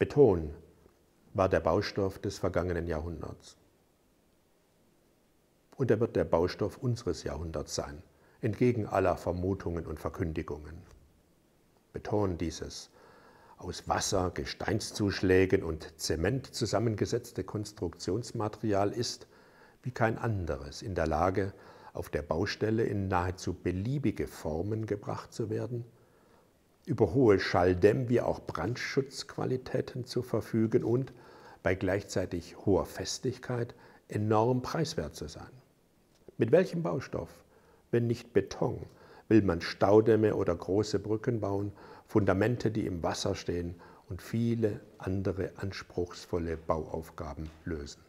Beton war der Baustoff des vergangenen Jahrhunderts. Und er wird der Baustoff unseres Jahrhunderts sein, entgegen aller Vermutungen und Verkündigungen. Beton dieses aus Wasser, Gesteinszuschlägen und Zement zusammengesetzte Konstruktionsmaterial ist, wie kein anderes, in der Lage, auf der Baustelle in nahezu beliebige Formen gebracht zu werden – über hohe Schalldämm- wie auch Brandschutzqualitäten zu verfügen und bei gleichzeitig hoher Festigkeit enorm preiswert zu sein. Mit welchem Baustoff, wenn nicht Beton, will man Staudämme oder große Brücken bauen, Fundamente, die im Wasser stehen und viele andere anspruchsvolle Bauaufgaben lösen.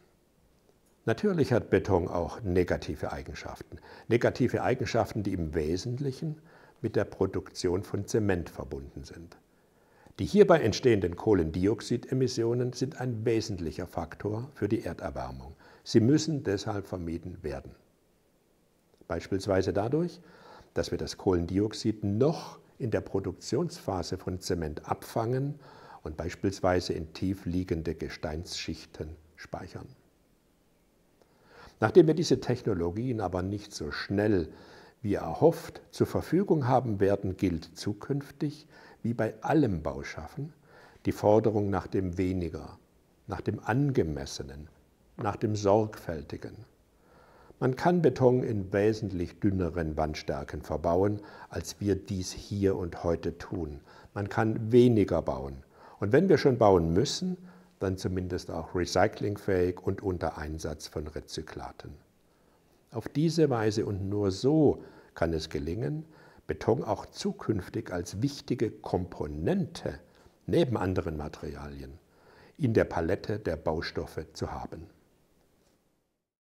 Natürlich hat Beton auch negative Eigenschaften. Negative Eigenschaften, die im Wesentlichen mit der Produktion von Zement verbunden sind. Die hierbei entstehenden Kohlendioxidemissionen sind ein wesentlicher Faktor für die Erderwärmung. Sie müssen deshalb vermieden werden. Beispielsweise dadurch, dass wir das Kohlendioxid noch in der Produktionsphase von Zement abfangen und beispielsweise in tief liegende Gesteinsschichten speichern. Nachdem wir diese Technologien aber nicht so schnell wie erhofft, zur Verfügung haben werden, gilt zukünftig, wie bei allem Bauschaffen, die Forderung nach dem Weniger, nach dem Angemessenen, nach dem Sorgfältigen. Man kann Beton in wesentlich dünneren Wandstärken verbauen, als wir dies hier und heute tun. Man kann weniger bauen. Und wenn wir schon bauen müssen, dann zumindest auch recyclingfähig und unter Einsatz von Rezyklaten. Auf diese Weise und nur so kann es gelingen, Beton auch zukünftig als wichtige Komponente neben anderen Materialien in der Palette der Baustoffe zu haben.